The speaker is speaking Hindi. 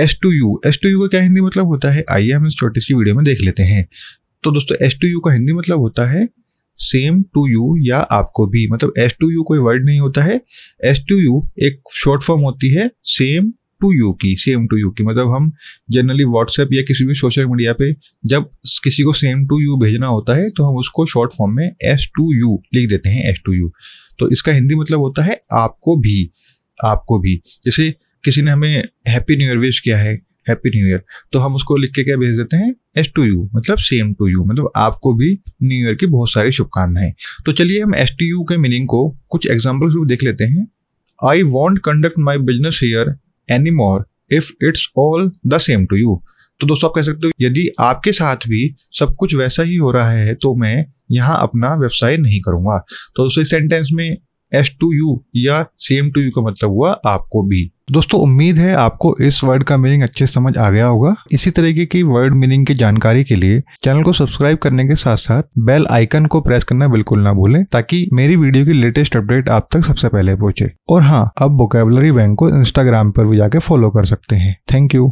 S two U S two you का क्या हिंदी मतलब होता है आइए हम इस छोटी सी वीडियो में देख लेते हैं तो दोस्तों एस टू यू का हिंदी मतलब होता है सेम टू यू या आपको भी मतलब एस टू यू कोई वर्ड नहीं होता है एस टू यू एक शॉर्ट फॉर्म होती है सेम टू यू की सेम टू यू की मतलब हम जनरली व्हाट्सएप या किसी भी सोशल मीडिया पे जब किसी को सेम टू यू भेजना होता है तो हम उसको शॉर्ट फॉर्म में एस टू यू लिख देते हैं एस टू यू तो इसका हिंदी मतलब होता है आपको भी आपको भी जैसे किसी ने हमें हैप्पी न्यू ईयर विश किया है हैप्पी न्यू ईयर तो हम उसको लिख के क्या भेज देते हैं एस टू यू मतलब सेम टू यू मतलब आपको भी न्यू ईयर की बहुत सारी शुभकामनाएं तो चलिए हम एस टू यू के मीनिंग को कुछ एग्जाम्पल्स भी देख लेते हैं I want conduct my business here any more if it's all the same to you तो दोस्तों आप कह सकते हो यदि आपके साथ भी सब कुछ वैसा ही हो रहा है तो मैं यहाँ अपना व्यवसाय नहीं करूँगा तो दोस्तों इस सेंटेंस में एस टू यू या सेम टू यू का मतलब हुआ आपको भी दोस्तों उम्मीद है आपको इस वर्ड का मीनिंग अच्छे समझ आ गया होगा इसी तरीके की वर्ड मीनिंग की जानकारी के लिए चैनल को सब्सक्राइब करने के साथ साथ बेल आइकन को प्रेस करना बिल्कुल ना भूलें ताकि मेरी वीडियो की लेटेस्ट अपडेट आप तक सबसे पहले पहुंचे और हाँ अब वोकेबलरी बैंक को इंस्टाग्राम पर भी जाके फॉलो कर सकते हैं थैंक यू